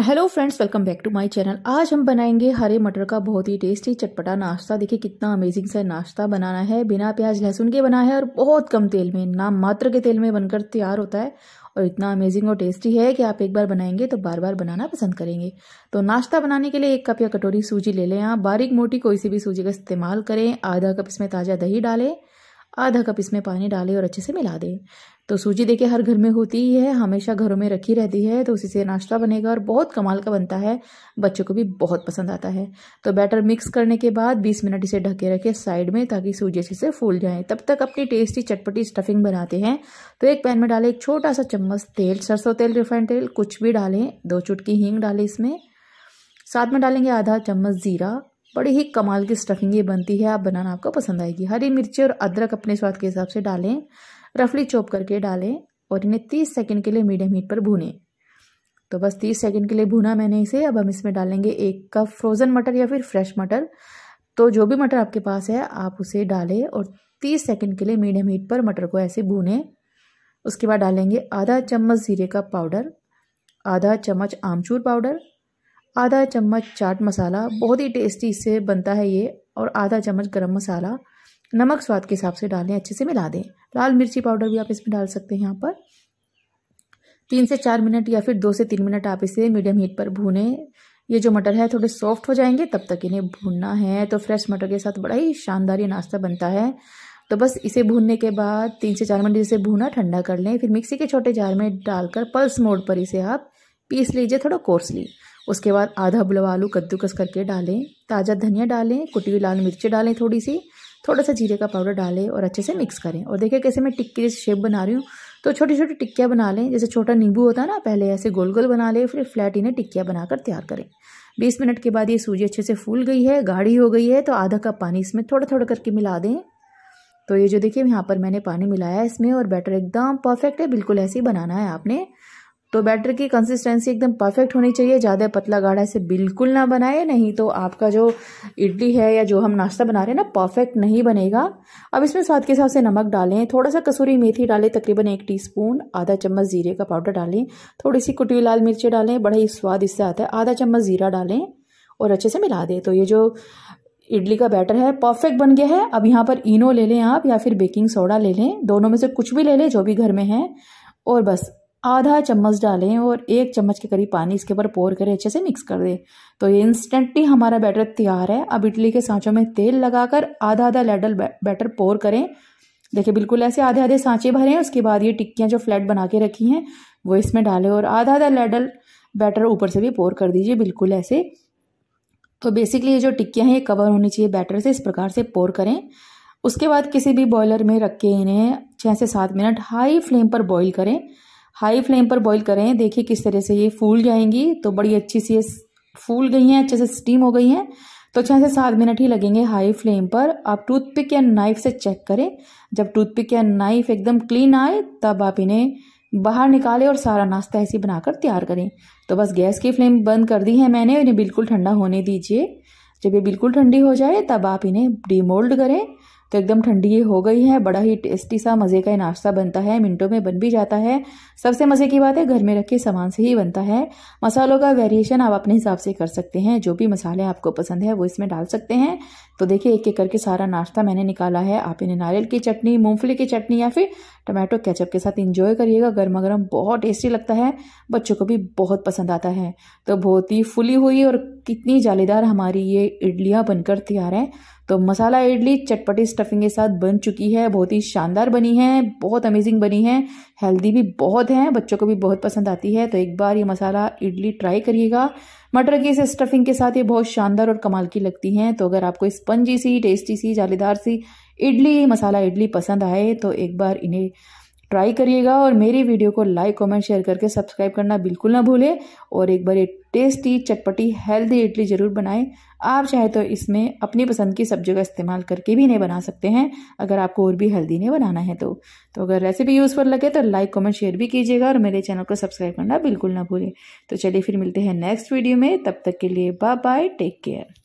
hello friends welcome back to my channel आज हम बनाएंगे हरे मटर का बहुत ही टेस्टी चटपटा नाश्ता देखिए कितना अमेजिंग सा नाश्ता बनाना है बिना प्याज लहसुन के बना है और बहुत कम तेल में नाम मात्र के तेल में बनकर तैयार होता है और इतना अमेजिंग और टेस्टी है कि आप एक बार बनाएंगे तो बार बार बनाना पसंद करेंगे तो नाश्ता बनाने के लिए एक कप या कटोरी सूजी ले लें आप बारीक मोटी कोई सी भी सूजी का इस्तेमाल करें आधा कप इसमें ताज़ा दही डालें आधा कप इसमें पानी डालें और अच्छे से मिला दें तो सूजी देखिए हर घर में होती ही है हमेशा घरों में रखी रहती है तो उसी से नाश्ता बनेगा और बहुत कमाल का बनता है बच्चों को भी बहुत पसंद आता है तो बैटर मिक्स करने के बाद 20 मिनट इसे ढके रखें साइड में ताकि सूजी अच्छे से फूल जाए तब तक अपनी टेस्टी चटपटी स्टफिंग बनाते हैं तो एक पैन में डालें एक छोटा सा चम्मच तेल सरसों तेल रिफाइंड तेल कुछ भी डालें दो चुटकी हींग डालें इसमें साथ में डालेंगे आधा चम्मच ज़ीरा बड़ी ही कमाल की स्टफिंग ये बनती है आप बनाना आपको पसंद आएगी हरी मिर्ची और अदरक अपने स्वाद के हिसाब से डालें रफली चॉप करके डालें और इन्हें तीस सेकेंड के लिए मीडियम हीट पर भूनें तो बस तीस सेकेंड के लिए भूना मैंने इसे अब हम इसमें डालेंगे एक कप फ्रोज़न मटर या फिर फ्रेश मटर तो जो भी मटर आपके पास है आप उसे डालें और तीस सेकेंड के लिए मीडियम हीट पर मटर को ऐसे भूनें उसके बाद डालेंगे आधा चम्मच जीरे का पाउडर आधा चम्मच आमचूर पाउडर आधा चम्मच चाट मसाला बहुत ही टेस्टी से बनता है ये और आधा चम्मच गरम मसाला नमक स्वाद के हिसाब से डालें अच्छे से मिला दें लाल मिर्ची पाउडर भी आप इसमें डाल सकते हैं यहाँ पर तीन से चार मिनट या फिर दो से तीन मिनट आप इसे मीडियम हीट पर भूनें ये जो मटर है थोड़े सॉफ्ट हो जाएंगे तब तक इन्हें भूनना है तो फ्रेश मटर के साथ बड़ा ही शानदार ये नाश्ता बनता है तो बस इसे भूनने के बाद तीन से चार मिनट इसे भूना ठंडा कर लें फिर मिक्सी के छोटे जार में डालकर पल्स मोड पर इसे आप पीस लीजिए थोड़ा कोर्सली उसके बाद आधा बुलवा आलू कद्दूकस करके डालें ताज़ा धनिया डालें कुटी हुई लाल मिर्ची डालें थोड़ी सी थोड़ा सा जीरे का पाउडर डालें और अच्छे से मिक्स करें और देखिए कैसे मैं टिक्की जैसे शेप बना रही हूँ तो छोटी छोटी टिक्कियाँ बना लें जैसे छोटा नींबू होता है ना पहले ऐसे गोल गोल बना लें फिर फ्लैट इन्हें टिक्कियाँ बनाकर तैयार करें बीस मिनट के बाद ये सूजी अच्छे से फूल गई है गाढ़ी हो गई है तो आधा कप पानी इसमें थोड़ा थोड़ा करके मिला दें तो ये जो देखिए यहाँ पर मैंने पानी मिलाया है इसमें और बैटर एकदम परफेक्ट है बिल्कुल ऐसे ही बनाना है आपने तो बैटर की कंसिस्टेंसी एकदम परफेक्ट होनी चाहिए ज़्यादा पतला गाढ़ा इसे बिल्कुल ना बनाए नहीं तो आपका जो इडली है या जो हम नाश्ता बना रहे हैं ना परफेक्ट नहीं बनेगा अब इसमें स्वाद के हिसाब से नमक डालें थोड़ा सा कसूरी मेथी डालें तकरीबन एक टी आधा चम्मच जीरे का पाउडर डालें थोड़ी सी कुटी लाल मिर्ची डालें बड़ा ही स्वाद इससे आता है आधा चम्मच जीरा डालें और अच्छे से मिला दें तो ये जो इडली का बैटर है परफेक्ट बन गया है अब यहाँ पर इनो ले लें आप या फिर बेकिंग सोडा ले लें दोनों में से कुछ भी ले लें जो भी घर में है और बस आधा चम्मच डालें और एक चम्मच के करीब पानी इसके ऊपर पोर करें अच्छे से मिक्स कर दें तो ये इंस्टेंटली हमारा बैटर तैयार है अब इडली के सांचों में तेल लगाकर आधा आधा लेडल बैटर पोर करें देखिए बिल्कुल ऐसे आधे आधे सांचे भरें उसके बाद ये टिक्कियाँ जो फ्लैट बना के रखी हैं वो इसमें डालें और आधा आधा लेडल बैटर ऊपर से भी पोर कर दीजिए बिल्कुल ऐसे तो बेसिकली ये जो टिक्कियाँ हैं ये कवर होनी चाहिए बैटर से इस प्रकार से पोर करें उसके बाद किसी भी बॉयलर में रख के इन्हें छः से सात मिनट हाई फ्लेम पर बॉयल करें हाई फ्लेम पर बॉईल करें देखिए किस तरह से ये फूल जाएंगी तो बड़ी अच्छी सी ये फूल गई हैं अच्छे से स्टीम हो गई हैं तो अच्छा से सात मिनट ही लगेंगे हाई फ्लेम पर आप टूथपिक या नाइफ से चेक करें जब टूथपिक या नाइफ एकदम क्लीन आए तब आप इन्हें बाहर निकालें और सारा नाश्ता ऐसे बनाकर तैयार करें तो बस गैस की फ्लेम बंद कर दी है मैंने इन्हें बिल्कुल ठंडा होने दीजिए जब ये बिल्कुल ठंडी हो जाए तब आप इन्हें डीमोल्ड करें तो एकदम ठंडी हो गई है बड़ा ही टेस्टी सा मज़े का नाश्ता बनता है मिनटों में बन भी जाता है सबसे मज़े की बात है घर में रखे सामान से ही बनता है मसालों का वेरिएशन आप अपने हिसाब से कर सकते हैं जो भी मसाले आपको पसंद है वो इसमें डाल सकते हैं तो देखिए एक एक करके सारा नाश्ता मैंने निकाला है आप इन्हें नारियल की चटनी मूँगफली की चटनी या फिर टमाटो केचप के साथ इंजॉय करिएगा गर्मा गर्म बहुत टेस्टी लगता है बच्चों को भी बहुत पसंद आता है तो बहुत ही फुली हुई और कितनी जालीदार हमारी ये इडलियाँ बनकर तैयार हैं तो मसाला इडली चटपटी स्टफिंग के साथ बन चुकी है बहुत ही शानदार बनी है बहुत अमेजिंग बनी है हेल्दी भी बहुत है बच्चों को भी बहुत पसंद आती है तो एक बार ये मसाला इडली ट्राई करिएगा मटर की इस स्टफिंग के साथ ये बहुत शानदार और कमाल की लगती हैं तो अगर आपको स्पंजी सी टेस्टी सी जालीदार सी इडली मसाला इडली पसंद आए तो एक बार इन्हें ट्राई करिएगा और मेरी वीडियो को लाइक कमेंट शेयर करके सब्सक्राइब करना बिल्कुल ना भूलें और एक बार ये टेस्टी चटपटी हेल्दी इडली ज़रूर बनाएं आप चाहे तो इसमें अपनी पसंद की सब्जियों का इस्तेमाल करके भी इन्हें बना सकते हैं अगर आपको और भी हेल्दी इन्हें बनाना है तो तो अगर रेसिपी यूज़फुल लगे तो लाइक कॉमेंट शेयर भी कीजिएगा और मेरे चैनल को सब्सक्राइब करना बिल्कुल ना भूलें तो चलिए फिर मिलते हैं नेक्स्ट वीडियो में तब तक के लिए बाय बाय टेक केयर